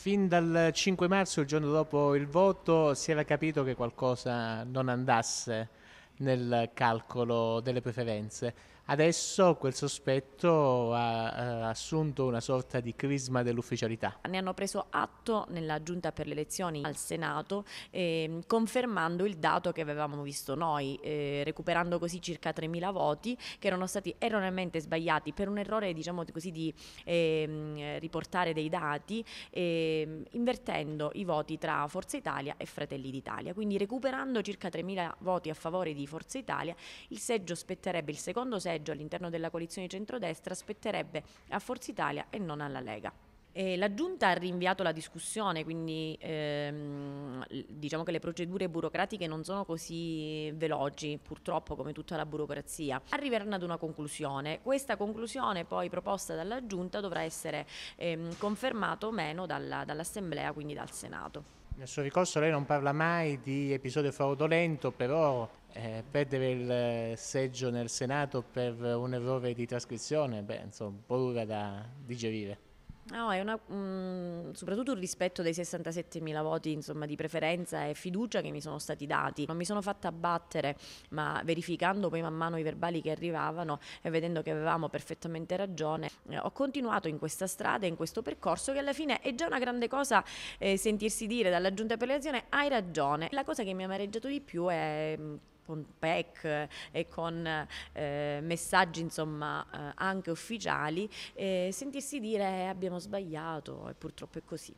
fin dal 5 marzo, il giorno dopo il voto, si era capito che qualcosa non andasse nel calcolo delle preferenze. Adesso quel sospetto eh, ha, assunto una sorta di crisma dell'ufficialità. Ne hanno preso atto nella giunta per le elezioni al Senato, eh, confermando il dato che avevamo visto noi, eh, recuperando così circa 3.000 voti che erano stati erroneamente sbagliati per un errore diciamo così, di eh, riportare dei dati, ehm, invertendo i voti tra Forza Italia e Fratelli d'Italia. Quindi recuperando circa 3.000 voti a favore di Forza Italia, il seggio spetterebbe il secondo seggio seggio all'interno della coalizione centrodestra spetterebbe a Forza Italia e non alla Lega. E la Giunta ha rinviato la discussione, quindi ehm, diciamo che le procedure burocratiche non sono così veloci, purtroppo come tutta la burocrazia. Arriveranno ad una conclusione. Questa conclusione poi proposta dalla Giunta dovrà essere ehm, confermata o meno dalla, dall'Assemblea, quindi dal Senato. Nel suo ricorso lei non parla mai di episodio fraudolento, però eh, perdere il eh, seggio nel Senato per un errore di trascrizione, beh, insomma, paura da digerire. No, è una, mh, mm, soprattutto il rispetto dei 67.000 voti insomma, di preferenza e fiducia che mi sono stati dati. Non mi sono fatta abbattere, ma verificando poi man mano i verbali che arrivavano e vedendo che avevamo perfettamente ragione, eh, ho continuato in questa strada, in questo percorso che alla fine è già una grande cosa eh, sentirsi dire dalla giunta per le azioni hai ragione. La cosa che mi ha amareggiato di più è mm, con PEC e con eh, messaggi insomma eh, anche ufficiali, eh, sentirsi dire abbiamo sbagliato e purtroppo è così.